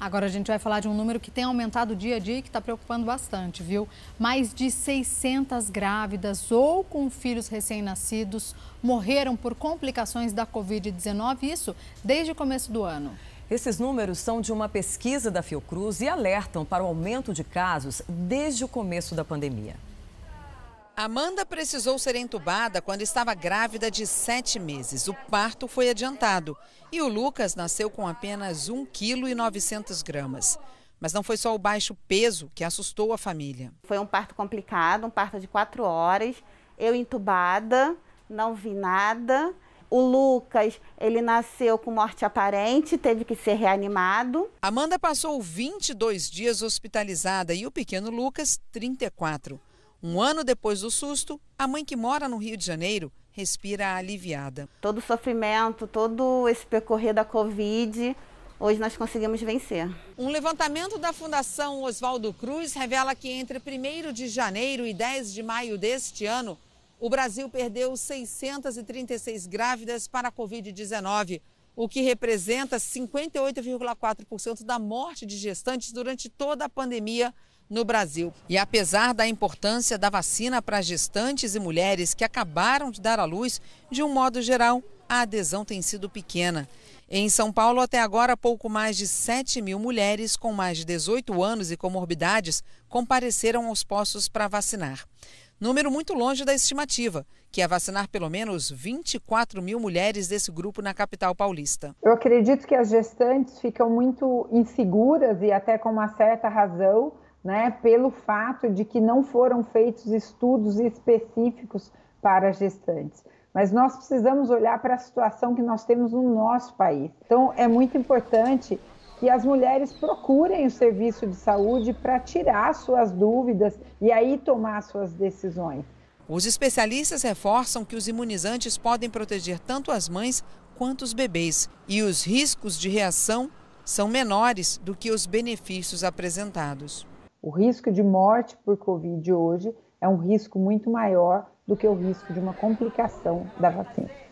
Agora a gente vai falar de um número que tem aumentado dia a dia e que está preocupando bastante, viu? Mais de 600 grávidas ou com filhos recém-nascidos morreram por complicações da Covid-19, isso desde o começo do ano. Esses números são de uma pesquisa da Fiocruz e alertam para o aumento de casos desde o começo da pandemia. Amanda precisou ser entubada quando estava grávida de sete meses. O parto foi adiantado e o Lucas nasceu com apenas 1,9 kg. Mas não foi só o baixo peso que assustou a família. Foi um parto complicado, um parto de quatro horas. Eu entubada, não vi nada. O Lucas, ele nasceu com morte aparente, teve que ser reanimado. Amanda passou 22 dias hospitalizada e o pequeno Lucas, 34. Um ano depois do susto, a mãe que mora no Rio de Janeiro respira aliviada. Todo o sofrimento, todo esse percorrer da Covid, hoje nós conseguimos vencer. Um levantamento da Fundação Oswaldo Cruz revela que entre 1 de janeiro e 10 de maio deste ano, o Brasil perdeu 636 grávidas para a Covid-19, o que representa 58,4% da morte de gestantes durante toda a pandemia no Brasil. E apesar da importância da vacina para gestantes e mulheres que acabaram de dar à luz, de um modo geral, a adesão tem sido pequena. Em São Paulo, até agora, pouco mais de 7 mil mulheres com mais de 18 anos e comorbidades compareceram aos postos para vacinar número muito longe da estimativa, que é vacinar pelo menos 24 mil mulheres desse grupo na capital paulista. Eu acredito que as gestantes ficam muito inseguras e até com uma certa razão, né, pelo fato de que não foram feitos estudos específicos para gestantes. Mas nós precisamos olhar para a situação que nós temos no nosso país. Então, é muito importante que as mulheres procurem o serviço de saúde para tirar suas dúvidas e aí tomar suas decisões. Os especialistas reforçam que os imunizantes podem proteger tanto as mães quanto os bebês e os riscos de reação são menores do que os benefícios apresentados. O risco de morte por Covid hoje é um risco muito maior do que o risco de uma complicação da vacina.